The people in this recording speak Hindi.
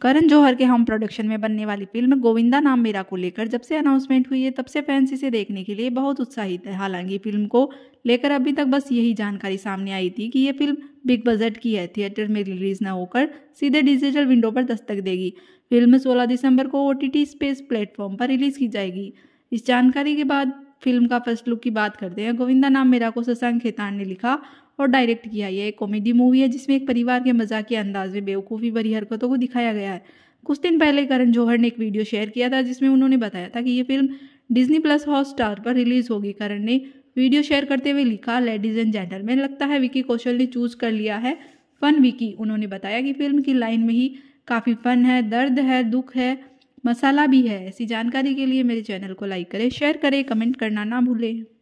करण जौहर के हम प्रोडक्शन में बनने वाली फिल्म गोविंदा नाम मेरा को लेकर जब से अनाउंसमेंट हुई है तब से फैंस इसे देखने के लिए बहुत उत्साहित है हालांकि फिल्म को लेकर अभी तक बस यही जानकारी सामने आई थी कि ये फिल्म बिग बजट की है थिएटर में रिलीज न होकर सीधे डिजिटल विंडो पर दस्तक देगी फिल्म सोलह दिसंबर को ओ स्पेस प्लेटफॉर्म पर रिलीज की जाएगी इस जानकारी के बाद फिल्म का फर्स्ट लुक की बात करते हैं गोविंदा नाम मेरा को शशांक खेतान ने लिखा और डायरेक्ट किया यह एक कॉमेडी मूवी है जिसमें एक परिवार के के अंदाज में बेवकूफ़ी भरी हरकतों को दिखाया गया है कुछ दिन पहले करण जौहर ने एक वीडियो शेयर किया था जिसमें उन्होंने बताया था कि ये film Disney plus Hotstar पर रिलीज़ होगी करण ने वीडियो शेयर करते हुए लिखा लेडीज एंड जेंटलमैन लगता है विकी कौशल ने चूज कर लिया है फन विकी उन्होंने बताया कि फिल्म की लाइन में ही काफ़ी फन है दर्द है दुख है मसाला भी है ऐसी जानकारी के लिए मेरे चैनल को लाइक करें शेयर करें कमेंट करना ना भूलें